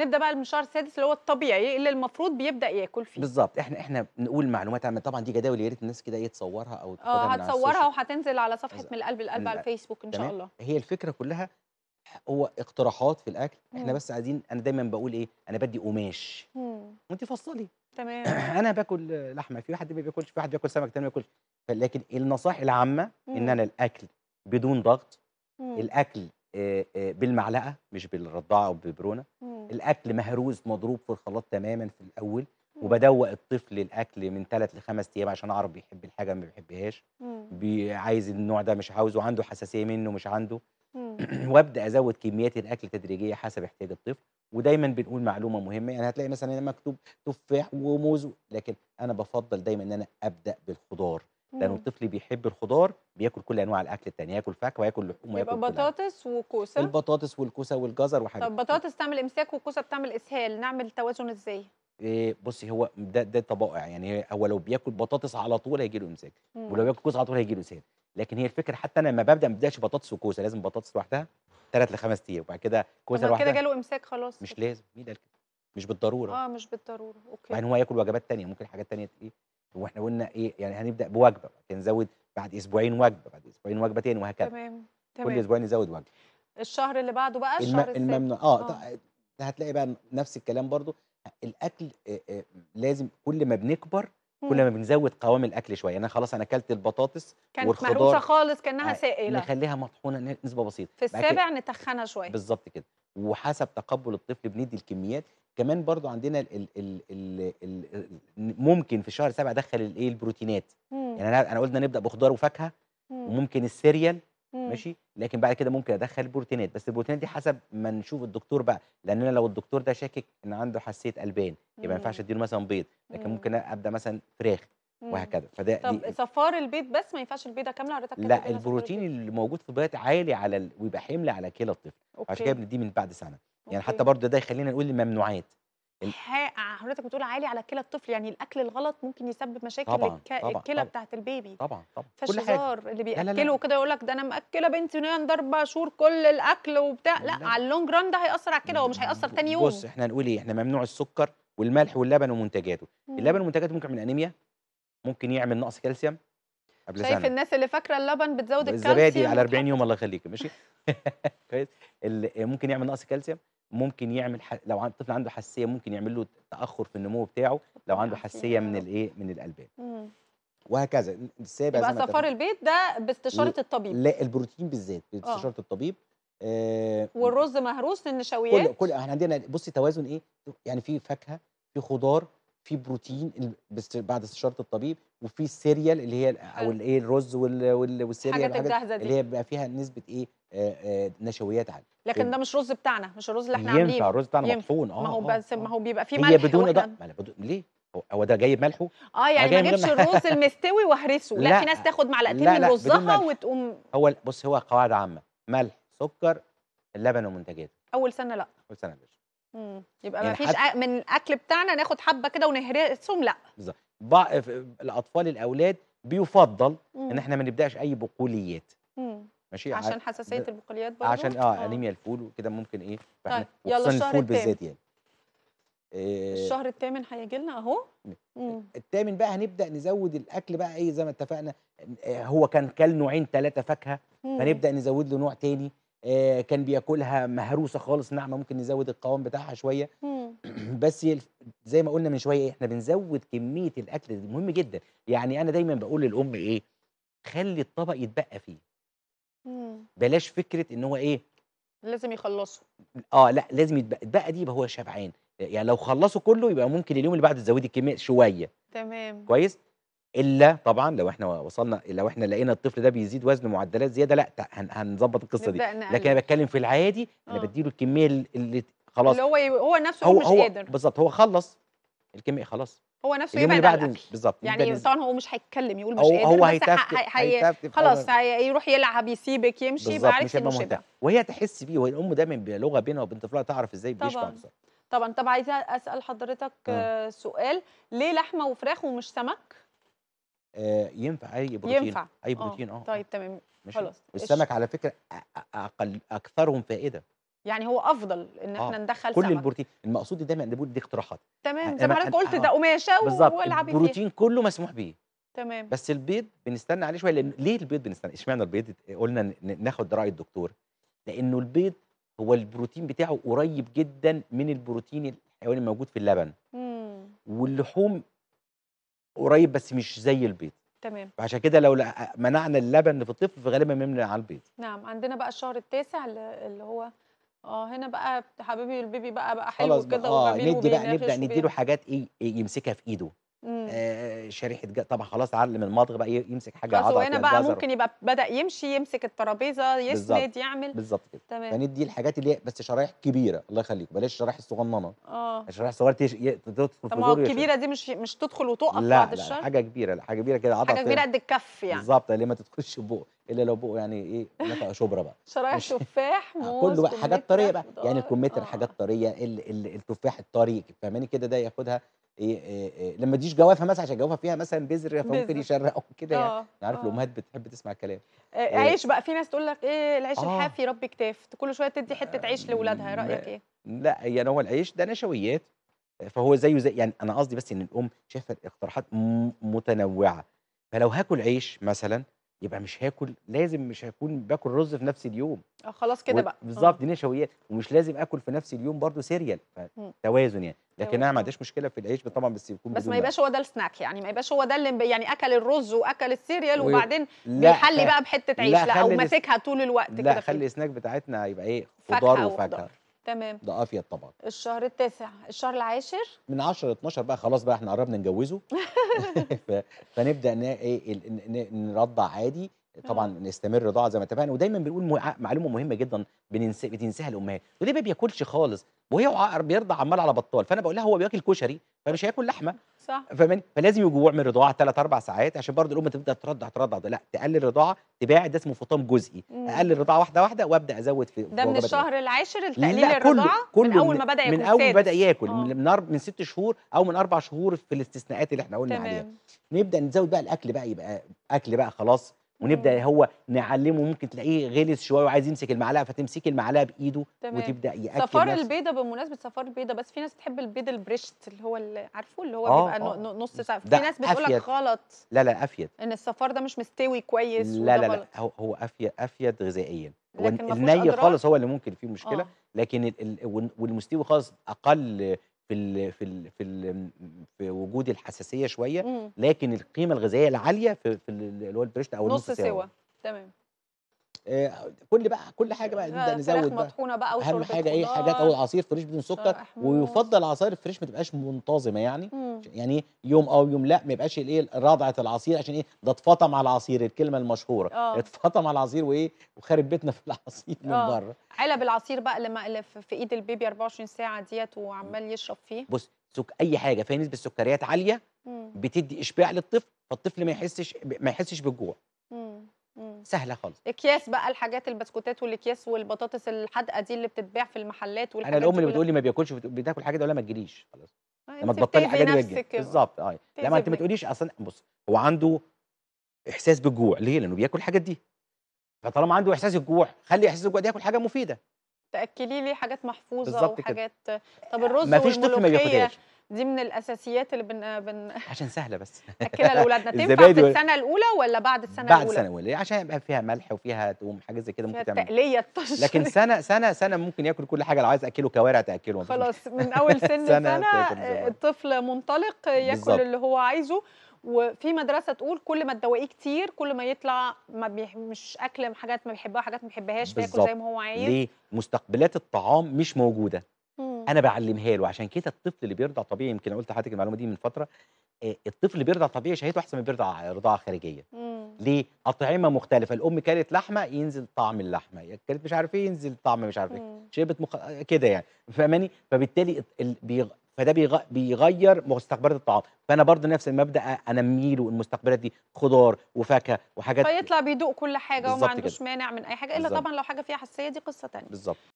نبدا بقى الشهر السادس اللي هو الطبيعي إيه اللي المفروض بيبدا ياكل فيه بالظبط احنا احنا نقول معلومات عامه طبعا دي جداول يا ريت الناس كده ايه تصورها او اه هتصورها وهتنزل على صفحه بالزبط. من القلب للقلب على الفيسبوك ان شاء الله هي الفكره كلها هو اقتراحات في الاكل احنا مم. بس عايزين انا دايما بقول ايه انا بدي قماش وانت فصلي تمام انا باكل لحمه في واحد ما بياكلش في واحد بياكل سمك تاني ما بياكلش لكن النصائح العامه ان انا الاكل بدون ضغط مم. الاكل آه، آه، بالمعلقه مش بالرضاعه او بالبرونه الاكل مهروس مضروب في الخلاط تماما في الاول وبدوق الطفل الاكل من ثلاث لخمس ايام عشان اعرف بيحب الحاجه ما بيحبهاش عايز النوع ده مش عاوزه عنده حساسيه منه مش عنده وابدا ازود كميات الاكل تدريجيه حسب احتياج الطفل ودايما بنقول معلومه مهمه يعني هتلاقي مثلا هنا مكتوب تفاح وموز لكن انا بفضل دايما ان انا ابدا بالخضار لأنه الطفل بيحب الخضار بياكل كل أنواع الأكل التاني ياكل فاكهة وياكل لحوم وياكل يبقى بطاطس وكوسة البطاطس والكوسة والجزر وحاجات طب بطاطس تعمل إمساك والكوسة بتعمل إسهال نعمل توازن إزاي؟ إيه بصي هو ده ده طبائع يعني هو لو بياكل بطاطس على طول هيجي له امساك ولو بياكل كوسه على طول هيجي له اسهال لكن هي الفكره حتى انا لما ببدا ما ببداش بطاطس وكوسه لازم بطاطس لوحدها ثلاث لخمس ايام وبعد كده كوسه لوحدها كده جاله امساك خلاص مش لازم مين قال كده مش بالضروره اه مش بالضروره اوكي يعني هو ياكل وجبات ثانيه ممكن حاجات ثانيه ايه واحنا قلنا ايه يعني هنبدا بوجبه نزود بعد اسبوعين وجبه بعد اسبوعين وجبه تاني وهكذا تمام تمام كل اسبوعين نزود وجبه الشهر اللي بعده بقى الم... الشهر الممنوع اه, آه. هتلاقي بقى نفس الكلام برضو الاكل آه آه لازم كل ما بنكبر كل ما بنزود قوام الاكل شويه انا خلاص انا اكلت البطاطس كانت والخضار مهروسه خالص كانها آه، سائله نخليها مطحونه نسبه بسيطه في السابع نتخنها شويه بالظبط كده وحسب تقبل الطفل بندي الكميات كمان برضو عندنا الـ الـ الـ الـ الـ ممكن في شهر سبعة ادخل الايه البروتينات مم. يعني انا انا قلنا نبدا بخضار وفاكهه مم. وممكن السيريال مم. ماشي لكن بعد كده ممكن ادخل بروتينات بس البروتينات دي حسب ما نشوف الدكتور بقى لان انا لو الدكتور ده شاكك ان عنده حساسيه البان يبقى ما ينفعش اديله مثلا بيض لكن مم. ممكن ابدا مثلا فراخ وهكذا فده طب صفار البيض بس ما ينفعش البيضه كامله حضرتك لا البروتين اللي موجود في البيض عالي على ال... ويبقى حمل على كلى الطفل عشان كده بنديه من بعد سنه يعني أوكي. حتى برضه ده يخلينا نقول الممنوعات ال... آه، حضرتك بتقول عالي على كلى الطفل يعني الاكل الغلط ممكن يسبب مشاكل طبعا الك... طبعا الكلى بتاعت البيبي طبعا طبعا فالشزار اللي بياكله كده يقول لك ده انا مأكله بنتي وهي ضاربه شهور كل الاكل وبتاع لا, لا على اللونج ران ده هياثر على الكلى هو مش هياثر تاني يوم بص احنا هنقول ايه احنا ممنوع السكر والملح واللبن ومنتجاته اللبن ومنتجاته ممكن من انيميا ممكن يعمل نقص كالسيوم قبل شايف سنة. الناس اللي فاكره اللبن بتزود الكالسيوم الزبادي على 40 يوم الله يخليك ماشي كويس ممكن يعمل نقص كالسيوم ممكن يعمل ح... لو عن... الطفل عنده حساسيه ممكن يعمل له تاخر في النمو بتاعه لو عنده حساسيه من الايه من الالبان وهكذا السابع يبقى سفر البيت ده باستشاره الطبيب لا البروتين بالذات آه. باستشاره الطبيب آه والرز مهروس النشويات كل كل احنا عندنا بصي توازن ايه يعني في فاكهه في خضار في بروتين بعد استشاره الطبيب وفي السيريال اللي هي او الايه الرز والسيريال الحاجات اللي هي بيبقى فيها نسبه ايه آه، آه، نشويات عاليه لكن ده مش رز بتاعنا مش الرز اللي احنا عاملينه ينفع الرز بتاعنا مطحون اه ما هو آه، بس ما هو بيبقى فيه ملح هي بدون اضافه ليه هو ده جايب ملحه اه يعني ما اجيبش الرز المستوي واهرسه لا, لا في ناس تاخد معلقتين من رزها وتقوم هو بص هو قواعد عامه ملح سكر اللبن ومنتجاته اول سنه لا اول سنه مش مم. يبقى يعني ما فيش حت... من الاكل بتاعنا ناخد حبه كده ونهرسهم لا بالظبط الاطفال الاولاد بيفضل مم. ان احنا ما نبداش اي بقوليات مم. ماشي عشان حساسيه البقوليات برضه عشان اه, آه. انيميا الفول وكده ممكن ايه فاحنا طيب. يلا الشهر بالذات يعني آه، الشهر الثامن هيجي لنا اهو الثامن بقى هنبدا نزود الاكل بقى ايه زي ما اتفقنا آه، هو كان كل نوعين ثلاثه فاكهه فنبدا نزود له نوع ثاني آه، كان بياكلها مهروسه خالص نعمه ممكن نزود القوام بتاعها شويه بس زي ما قلنا من شويه إيه، احنا بنزود كميه الاكل دي مهم جدا يعني انا دايما بقول للام ايه خلي الطبق يتبقى فيه بلاش فكره ان هو ايه لازم يخلصه اه لا لازم يتبقى يتبقى دي يبقى هو شبعان يعني لو خلصوا كله يبقى ممكن اليوم اللي بعده تزودي الكميه شويه تمام كويس الا طبعا لو احنا وصلنا لو احنا لقينا الطفل ده بيزيد وزنه معدلات زياده لا هنظبط القصه دي لكن انا بتكلم في العادي انا آه. بديله الكميه اللي خلاص اللي هو هو نفسه هو مش هو قادر بالظبط هو خلص الكميه خلاص هو نفسه يبعد بعد عن بالظبط يعني طبعا هو مش هيتكلم يقول مش هو قادر هو هيتفتف هي خلاص هيروح يلعب يسيبك يمشي يبقى عارف مش شبع وهي تحس بيه وهي الام دايما بلغه بينها وبين طفلها تعرف ازاي بيشبع بالظبط طبعا طب عايزه اسال حضرتك آه, آه، سؤال ليه لحمه وفراخ ومش سمك؟ آه، ينفع اي بروتين ينفع اي آه. بروتين اه طيب تمام خلاص والسمك على فكره اقل اكثرهم فائده يعني هو افضل ان آه. احنا آه. ندخل كل سمك. البروتين المقصود دايما انا دي اقتراحات تمام زي ما حضرتك قلت ده قماشه والعبي فيه البروتين كله مسموح بيه تمام بس البيض بنستنى عليه شويه لان ليه البيض بنستنى اشمعنى البيض قلنا ناخد راي الدكتور لانه البيض هو البروتين بتاعه قريب جدا من البروتين الحيواني الموجود في اللبن مم. واللحوم قريب بس مش زي البيض تمام عشان كده لو منعنا اللبن في الطفل فغالبا على البيض نعم عندنا بقى الشهر التاسع اللي هو اه هنا بقى حبيبي البيبي بقى بقى حلو كده اه ندي بقى نبدا نديله حاجات ايه يمسكها في ايده آه، شريحه جزر طبعا خلاص علم المضغ بقى يمسك حاجه عضله وهنا بقى ممكن يبقى بدا يمشي يمسك الترابيزه يسند يعمل بالظبط كده تمام فندي الحاجات اللي هي بس شرايح كبيره الله يخليك بلاش الشرايح الصغننه اه الشرايح الصغيره تدخل في طب ما هو الكبيره دي مش مش تدخل وتقف بعد الشر لا حاجه كبيره لا حاجه كبيره كده عضله حاجه كبيره قد الكف يعني بالظبط اللي ما تدخلش بوق الا لو بقه يعني ايه نفق شبرا بقى شرايح تفاح آه، موز كله بقى حاجات طريه بقى يعني آه. الكمثرى حاجات طريه التفاح الطري فاهماني كده ده ياخدها إيه،, إيه،, إيه لما تجيش جوافها مثلا عشان جوافها فيها مثلا بذر فممكن يشرقوا كده يعني آه، انا عارف آه. الامهات بتحب تسمع الكلام إيه عيش بقى في ناس تقول لك ايه العيش آه الحافي ربي كتاف كل شويه تدي حته عيش لاولادها رايك ايه؟ لا يعني هو العيش ده نشويات فهو زيه زي يعني انا قصدي بس ان الام شايفه اقتراحات متنوعه فلو هاكل عيش مثلا يبقى مش هاكل لازم مش هكون باكل رز في نفس اليوم اه خلاص كده بقى بالظبط آه. دي نشويات ومش لازم اكل في نفس اليوم برضو سيريال توازن يعني لكن انا ما عنديش مشكله في العيش طبعا بس يكون بس ما يبقاش هو ده السناك يعني ما يبقاش هو ده اللي يعني اكل الرز واكل السيريال و... وبعدين بيحلي بقى بحته عيش لا, لا او ماسكها طول الوقت كده لا خلي السناك بتاعتنا يبقى ايه خضار وفاكهه تمام ده افيد طبعا الشهر التاسع الشهر العاشر من 10 ل 12 بقى خلاص بقى احنا قربنا نجوزه فنبدا ايه نرضع عادي طبعا نستمر رضاعه زي ما اتفقنا ودايما بنقول معلومه مهمه جدا بننسى بتنساها الامهات وليه ما بياكلش خالص وهي بيرضع عمال على بطال فانا بقول لها هو بياكل كشري فمش هياكل لحمه صح فلازم يجوع من الرضاعه ثلاث اربع ساعات عشان برضه الام تبدا ترضع ترضع ده لا تقلل الرضاعه تباعد ده اسمه فطام جزئي اقلل الرضاعه واحده واحده وابدا ازود في ده من الشهر العاشر لتقليل الرضاعه كله من اول ما بدا ياكل من اول ما بدا ياكل أوه. من أرب... من ست شهور او من اربع شهور في الاستثناءات اللي احنا قلنا تمام. عليها نبدا نزود بقى الاكل بقى يبقى اكل بقى خلاص ونبدا هو نعلمه ممكن تلاقيه غلس شويه وعايز يمسك المعلقه فتمسكي المعلقه بايده تمام. وتبدا ياكل صفار البيضه بمناسبه صفار البيضه بس في ناس بتحب البيض البريشت اللي هو اللي عارفه اللي هو آه بيبقى آه. آه. نص ساعه في ناس بتقول لك غلط لا لا افيد ان الصفار ده مش مستوي كويس لا لا, لا هو هو افيد افيد غذائيا الني خالص هو اللي ممكن فيه مشكله آه. لكن والمستوي خالص اقل في الـ في الـ في, الـ في وجود الحساسيه شويه إمم. لكن القيمه الغذائيه العاليه في, في اللي هو البريشت او نص النص سوا تمام آه، كل بقى كل حاجه بقى نبدا آه، نزود بقى مطحونه بقى اهم حاجه ايه حاجات او عصير فريش بدون سكر آه، ويفضل العصائر الفريش ما تبقاش منتظمه يعني مم. يعني يوم او يوم لا ما يبقاش الايه رضعه العصير عشان ايه ده اتفطم على العصير الكلمه المشهوره أوه. اتفطم على العصير وايه وخرب بيتنا في العصير من بره علب العصير بقى اللي مقلف في ايد البيبي 24 ساعه ديت وعمال يشرب فيه بص سك... اي حاجه فيها نسبه سكريات عاليه مم. بتدي اشباع للطفل فالطفل ما يحسش ما يحسش بالجوع سهله خالص اكياس بقى الحاجات البسكوتات والاكياس والبطاطس الحادقه دي اللي بتتباع في المحلات والحاجات انا الام اللي بتقول لي ما بياكلش بتاكل حاجه دي ولا ما تجيليش خلاص آه، لما تبطلي حاجه دي بالظبط اه لما انت ما تقوليش اصلا بص هو عنده احساس بالجوع ليه لانه بياكل الحاجات دي فطالما عنده احساس الجوع خلي احساس الجوع ده ياكل حاجه مفيده تاكلي لي حاجات محفوظه وحاجات كده. طب الرز مفيش طفل ما بياخدهاش دي من الاساسيات اللي بن, بن عشان سهله بس اكلها لاولادنا تنفع في السنه الاولى ولا بعد السنه بعد الاولى؟ بعد السنه الاولى يعني عشان يبقى فيها ملح وفيها توم حاجه زي كده ممكن تعمل التقليه لكن سنه سنه سنه ممكن ياكل كل حاجه لو عايز اكله كوارع تاكله خلاص من اول سن سنه, سنة آه، الطفل منطلق ياكل بالزبط. اللي هو عايزه وفي مدرسه تقول كل ما تدوقيه كتير كل ما يطلع ما بيح... مش اكل حاجات ما بيحبها وحاجات ما بيحبهاش بياكل زي ما هو عايز ليه مستقبلات الطعام مش موجوده انا بعلمها له عشان كده الطفل اللي بيرضع طبيعي يمكن قلت لحضرتك المعلومه دي من فتره آه، الطفل اللي بيرضع طبيعي شهيته احسن من بيرضع رضاعه خارجيه ليه اطعمه مختلفه الام كلت لحمه ينزل طعم اللحمه كلت مش عارف ايه ينزل طعم مش عارف ايه مخ... كده يعني فاهماني فبالتالي ال... بيغ... فده بيغ... بيغير مستقبلات الطعام فانا برضه نفس المبدا انمي له المستقبلات دي خضار وفاكهه وحاجات فيطلع بيدوق كل حاجه وما عندوش مانع من اي حاجه الا بالزبط. طبعا لو حاجه فيها حساسيه دي قصه ثانيه بالظبط